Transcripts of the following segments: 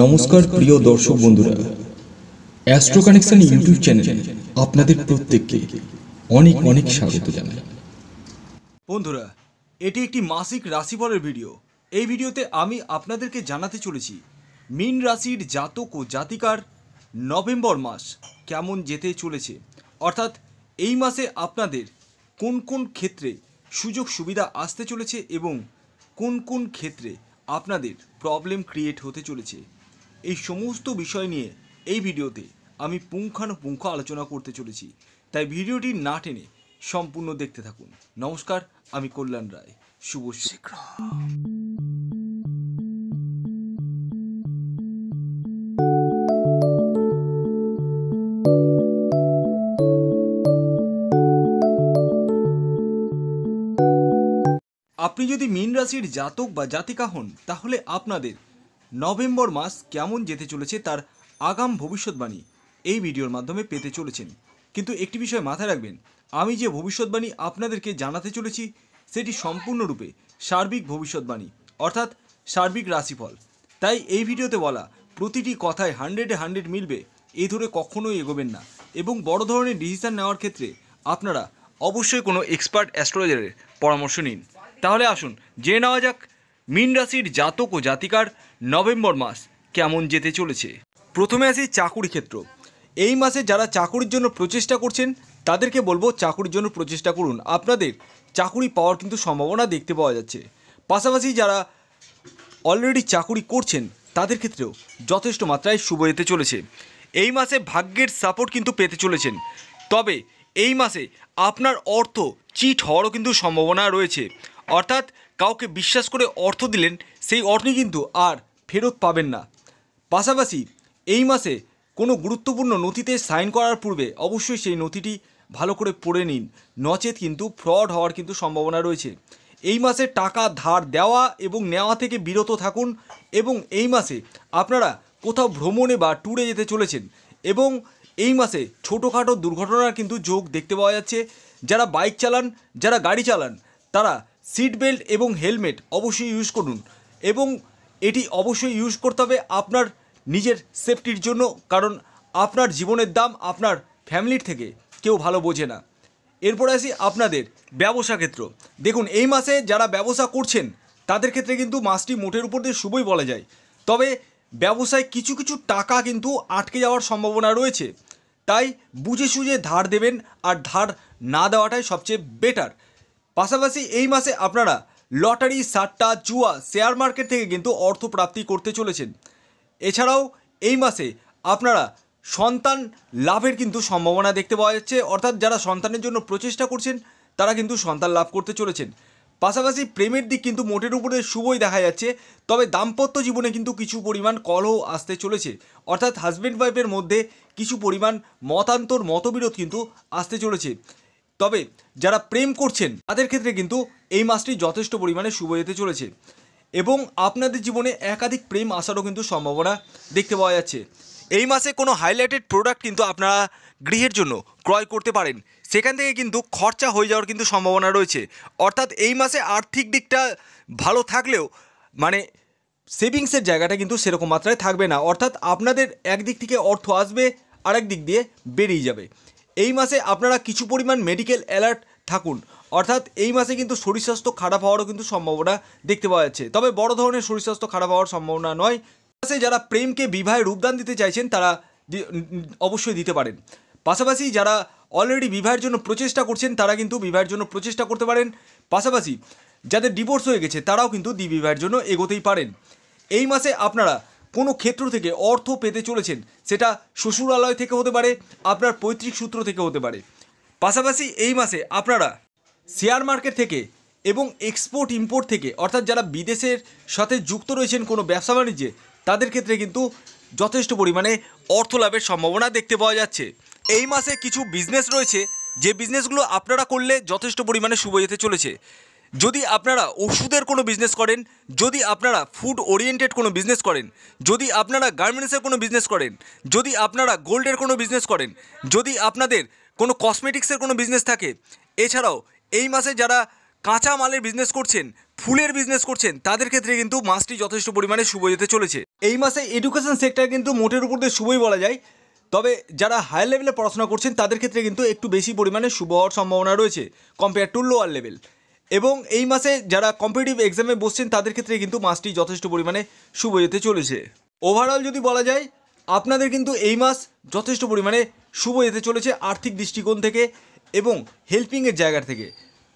নমস্কার প্রিয় দর্শক বন্ধুরা অ্যাস্ট্রো কানেকশন ইউটিউব চ্যানেলে আপনাদের প্রত্যেককে অনেক অনেক স্বাগত জানাই বন্ধুরা এটি একটি মাসিক রাশিফলের ভিডিও এই ভিডিওতে আমি আপনাদেরকে জানাতে চলেছি মিন রাশির জাতক ও জাতিকার নভেম্বর মাস কেমন যেতে চলেছে অর্থাৎ এই মাসে আপনাদের কোন কোন ক্ষেত্রে সুযোগ সুবিধা আসতে চলেছে এবং কোন কোন ক্ষেত্রে আপনাদের প্রবলেম ক্রিয়েট হতে চলেছে এই সমস্ত বিষয় নিয়ে এই ভিডিওতে আমি পুঙ্খানুপুঙ্খ আলোচনা করতে চলেছি তাই ভিডিওটি না টেনে সম্পূর্ণ দেখতে থাকুন নমস্কার আমি কল্যাণ রায় শুভ শীঘ্র আপনি যদি মীন রাশির জাতক বা জাতিকা হন তাহলে আপনাদের নভেম্বর মাস কেমন যেতে চলেছে তার আগাম ভবিষ্যৎবাণী এই ভিডিওর মাধ্যমে পেতে চলেছেন কিন্তু একটি বিষয় মাথায় রাখবেন আমি যে ভবিষ্যৎবাণী আপনাদেরকে জানাতে চলেছি সেটি সম্পূর্ণরূপে সার্বিক ভবিষ্যৎবাণী অর্থাৎ সার্বিক রাশিফল তাই এই ভিডিওতে বলা প্রতিটি কথায় হান্ড্রেডে হান্ড্রেড মিলবে এই ধরে কখনোই এগোবেন না এবং বড় ধরনের ডিসিশান নেওয়ার ক্ষেত্রে আপনারা অবশ্যই কোনো এক্সপার্ট অ্যাস্ট্রোলজারের পরামর্শ নিন তাহলে আসুন জেনে নেওয়া যাক মিন রাশির জাতক ও জাতিকার নভেম্বর মাস কেমন যেতে চলেছে প্রথমে আসি চাকুরি ক্ষেত্র এই মাসে যারা চাকুরির জন্য প্রচেষ্টা করছেন তাদেরকে বলবো চাকুরির জন্য প্রচেষ্টা করুন আপনাদের চাকুরি পাওয়ার কিন্তু সম্ভাবনা দেখতে পাওয়া যাচ্ছে পাশাপাশি যারা অলরেডি চাকুরি করছেন তাদের ক্ষেত্রেও যথেষ্ট মাত্রায় শুভ যেতে চলেছে এই মাসে ভাগ্যের সাপোর্ট কিন্তু পেতে চলেছেন তবে এই মাসে আপনার অর্থ চিট হওয়ারও কিন্তু সম্ভাবনা রয়েছে অর্থাৎ কাউকে বিশ্বাস করে অর্থ দিলেন সেই অর্থ কিন্তু আর ফেরত পাবেন না পাশাপাশি এই মাসে কোনো গুরুত্বপূর্ণ নথিতে সাইন করার পূর্বে অবশ্যই সেই নথিটি ভালো করে পড়ে নিন নচেত কিন্তু ফ্রড হওয়ার কিন্তু সম্ভাবনা রয়েছে এই মাসে টাকা ধার দেওয়া এবং নেওয়া থেকে বিরত থাকুন এবং এই মাসে আপনারা কোথাও ভ্রমণে বা ট্যুরে যেতে চলেছেন এবং এই মাসে ছোটোখাটো দুর্ঘটনার কিন্তু যোগ দেখতে পাওয়া যাচ্ছে যারা বাইক চালান যারা গাড়ি চালান তারা সিট বেল্ট এবং হেলমেট অবশ্যই ইউজ করুন এবং এটি অবশ্যই ইউজ করতে হবে আপনার নিজের সেফটির জন্য কারণ আপনার জীবনের দাম আপনার ফ্যামিলির থেকে কেউ ভালো বোঝে না এরপর আসি আপনাদের ব্যবসা ক্ষেত্র দেখুন এই মাসে যারা ব্যবসা করছেন তাদের ক্ষেত্রে কিন্তু মাসটি মোটের উপর দিয়ে শুভই বলা যায় তবে ব্যবসায় কিছু কিছু টাকা কিন্তু আটকে যাওয়ার সম্ভাবনা রয়েছে তাই বুঝে সুঝে ধার দেবেন আর ধার না দেওয়াটাই সবচেয়ে বেটার পাশাপাশি এই মাসে আপনারা লটারি সাট্টা জুয়া শেয়ার মার্কেট থেকে কিন্তু অর্থ প্রাপ্তি করতে চলেছেন এছাড়াও এই মাসে আপনারা সন্তান লাভের কিন্তু সম্ভাবনা দেখতে পাওয়া যাচ্ছে অর্থাৎ যারা সন্তানের জন্য প্রচেষ্টা করছেন তারা কিন্তু সন্তান লাভ করতে চলেছেন পাশাপাশি প্রেমের দিক কিন্তু মোটের উপরে শুভই দেখা যাচ্ছে তবে দাম্পত্য জীবনে কিন্তু কিছু পরিমাণ কলহ আসতে চলেছে অর্থাৎ হাজব্যান্ড ওয়াইফের মধ্যে কিছু পরিমাণ মতান্তর মতবিরোধ কিন্তু আসতে চলেছে তবে যারা প্রেম করছেন তাদের ক্ষেত্রে কিন্তু এই মাসটি যথেষ্ট পরিমাণে শুভ যেতে চলেছে এবং আপনাদের জীবনে একাধিক প্রেম আসারও কিন্তু সম্ভাবনা দেখতে পাওয়া যাচ্ছে এই মাসে কোনো হাইলাইটেড প্রোডাক্ট কিন্তু আপনারা গৃহের জন্য ক্রয় করতে পারেন সেখান থেকে কিন্তু খরচা হয়ে যাওয়ার কিন্তু সম্ভাবনা রয়েছে অর্থাৎ এই মাসে আর্থিক দিকটা ভালো থাকলেও মানে সেভিংসের জায়গাটা কিন্তু সেরকম মাত্রায় থাকবে না অর্থাৎ আপনাদের একদিক থেকে অর্থ আসবে আরেক দিক দিয়ে বেরিয়ে যাবে এই মাসে আপনারা কিছু পরিমাণ মেডিকেল অ্যালার্ট থাকুন অর্থাৎ এই মাসে কিন্তু শরীর স্বাস্থ্য খারাপ হওয়ারও কিন্তু সম্ভাবনা দেখতে পাওয়া যাচ্ছে তবে বড় ধরনের শরীর স্বাস্থ্য খারাপ হওয়ার সম্ভাবনা নয় মাসে যারা প্রেমকে বিবাহে রূপদান দিতে চাইছেন তারা অবশ্যই দিতে পারেন পাশাপাশি যারা অলরেডি বিবাহের জন্য প্রচেষ্টা করছেন তারা কিন্তু বিবাহের জন্য প্রচেষ্টা করতে পারেন পাশাপাশি যাদের ডিভোর্স হয়ে গেছে তারাও কিন্তু দ্বিবিবাহের জন্য এগোতেই পারেন এই মাসে আপনারা কোনো ক্ষেত্র থেকে অর্থ পেতে চলেছেন সেটা শ্বশুরালয় থেকে হতে পারে আপনার পৈতৃক সূত্র থেকে হতে পারে পাশাপাশি এই মাসে আপনারা শেয়ার মার্কেট থেকে এবং এক্সপোর্ট ইম্পোর্ট থেকে অর্থাৎ যারা বিদেশের সাথে যুক্ত রয়েছেন কোনো ব্যবসা বাণিজ্যে তাদের ক্ষেত্রে কিন্তু যথেষ্ট পরিমাণে অর্থ লাভের সম্ভাবনা দেখতে পাওয়া যাচ্ছে এই মাসে কিছু বিজনেস রয়েছে যে বিজনেসগুলো আপনারা করলে যথেষ্ট পরিমাণে শুভ যেতে চলেছে যদি আপনারা ওষুধের কোনো বিজনেস করেন যদি আপনারা ফুড ওরিয়েন্টেড কোনো বিজনেস করেন যদি আপনারা গার্মেন্টসের কোনো বিজনেস করেন যদি আপনারা গোল্ডের কোনো বিজনেস করেন যদি আপনাদের কোনো কসমেটিক্সের কোনো বিজনেস থাকে এছাড়াও এই মাসে যারা কাঁচা মালের বিজনেস করছেন ফুলের বিজনেস করছেন তাদের ক্ষেত্রে কিন্তু মাসটি যথেষ্ট পরিমাণে শুভ যেতে চলেছে এই মাসে এডুকেশন সেক্টর কিন্তু মোটের উপর দিয়ে শুভই বলা যায় তবে যারা হায়ার লেভেলে পড়াশোনা করছেন তাদের ক্ষেত্রে কিন্তু একটু বেশি পরিমাণে শুভ হওয়ার সম্ভাবনা রয়েছে কম্পেয়ার টু লোয়ার লেভেল এবং এই মাসে যারা কম্পিটিটিভ এক্সামে বসছেন তাদের ক্ষেত্রে কিন্তু মাসটি যথেষ্ট পরিমাণে শুভ যেতে চলেছে ওভারঅল যদি বলা যায় আপনাদের কিন্তু এই মাস যথেষ্ট পরিমাণে শুভ যেতে চলেছে আর্থিক দৃষ্টিকোণ থেকে এবং হেল্পিংয়ের জায়গা থেকে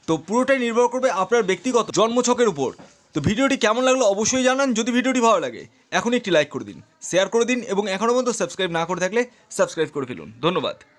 তো পুরোটাই নির্ভর করবে আপনার ব্যক্তিগত জন্মছকের উপর তো ভিডিওটি কেমন লাগলো অবশ্যই জানান যদি ভিডিওটি ভালো লাগে এখন একটি লাইক করে দিন শেয়ার করে দিন এবং এখনও পর্যন্ত সাবস্ক্রাইব না করে থাকলে সাবস্ক্রাইব করে ফেলুন ধন্যবাদ